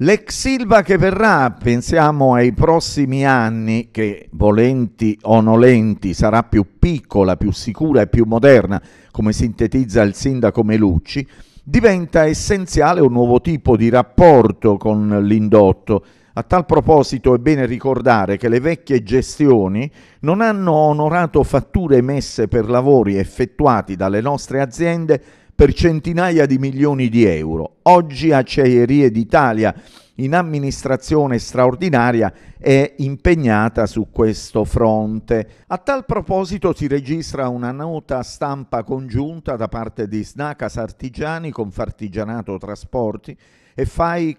L'ex Silva che verrà, pensiamo ai prossimi anni, che volenti o nolenti sarà più piccola, più sicura e più moderna, come sintetizza il sindaco Melucci, diventa essenziale un nuovo tipo di rapporto con l'indotto. A tal proposito è bene ricordare che le vecchie gestioni non hanno onorato fatture emesse per lavori effettuati dalle nostre aziende per centinaia di milioni di euro. Oggi Acciaierie d'Italia in amministrazione straordinaria è impegnata su questo fronte. A tal proposito si registra una nota stampa congiunta da parte di Snacas Artigiani, Confartigianato Trasporti, e FAI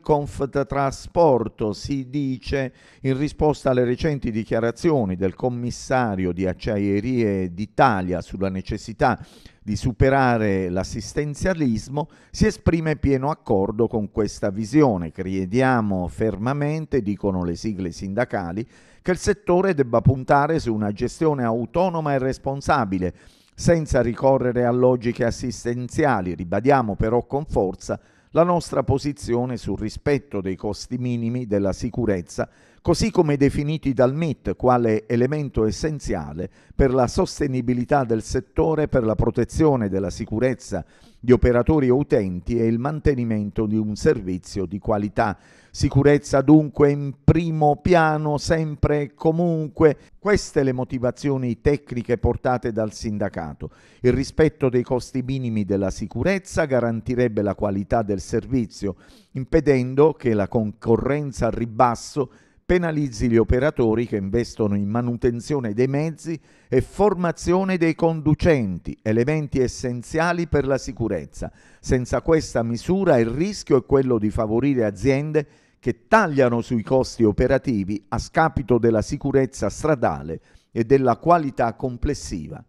Trasporto, si dice in risposta alle recenti dichiarazioni del commissario di Acciaierie d'Italia sulla necessità di superare l'assistenzialismo, si esprime pieno accordo con questa visione, crediamo crediamo fermamente, dicono le sigle sindacali, che il settore debba puntare su una gestione autonoma e responsabile, senza ricorrere a logiche assistenziali. Ribadiamo però con forza la nostra posizione sul rispetto dei costi minimi della sicurezza così come definiti dal MIT quale elemento essenziale per la sostenibilità del settore, per la protezione della sicurezza di operatori e utenti e il mantenimento di un servizio di qualità. Sicurezza dunque in primo piano, sempre e comunque. Queste le motivazioni tecniche portate dal sindacato. Il rispetto dei costi minimi della sicurezza garantirebbe la qualità del servizio, impedendo che la concorrenza al ribasso penalizzi gli operatori che investono in manutenzione dei mezzi e formazione dei conducenti, elementi essenziali per la sicurezza. Senza questa misura il rischio è quello di favorire aziende che tagliano sui costi operativi a scapito della sicurezza stradale e della qualità complessiva.